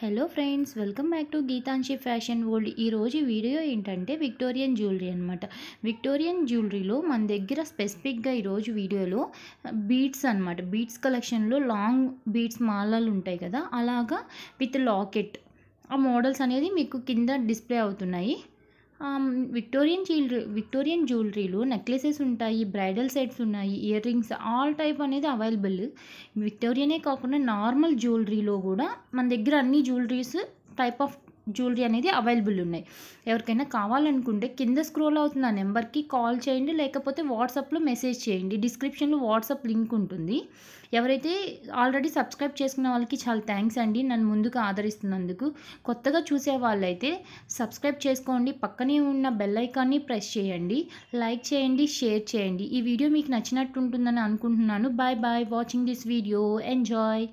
hello friends welcome back to Geetanshi fashion world ఈరోజు video ఏంటంటే Victorian jewellery అనమాట Victorian జ్యువెలరీలో మన దగ్గర స్పెసిఫిక్గా ఈరోజు వీడియోలో బీడ్స్ అనమాట బీడ్స్ కలెక్షన్లో లాంగ్ బీడ్స్ మాలలు ఉంటాయి కదా అలాగా విత్ లాకెట్ ఆ మోడల్స్ అనేది మీకు కింద డిస్ప్లే అవుతున్నాయి విక్టోరియన్ జ్యువెలరీ విక్టోరియన్ జ్యువెలరీలో నెక్లెసెస్ ఉంటాయి బ్రైడల్ సెట్స్ ఉన్నాయి ఇయర్ రింగ్స్ ఆల్ టైప్ అనేది అవైలబుల్ విక్టోరియనే కాకుండా నార్మల్ జ్యువెలరీలో కూడా మన దగ్గర అన్ని జ్యువెలరీస్ టైప్ ఆఫ్ జ్యువెలరీ అనేది అవైలబుల్ ఉన్నాయి ఎవరికైనా కావాలనుకుంటే కింద స్క్రోల్ అవుతున్న నెంబర్కి కాల్ చేయండి లేకపోతే వాట్సాప్లో మెసేజ్ చేయండి డిస్క్రిప్షన్లో వాట్సాప్ లింక్ ఉంటుంది ఎవరైతే ఆల్రెడీ సబ్స్క్రైబ్ చేసుకున్న వాళ్ళకి చాలా థ్యాంక్స్ అండి నన్ను ముందుకు ఆదరిస్తున్నందుకు కొత్తగా చూసే వాళ్ళైతే సబ్స్క్రైబ్ చేసుకోండి పక్కనే ఉన్న బెల్ ఐకాన్ని ప్రెస్ చేయండి లైక్ చేయండి షేర్ చేయండి ఈ వీడియో మీకు నచ్చినట్టు ఉంటుందని అనుకుంటున్నాను bye bye watching this video enjoy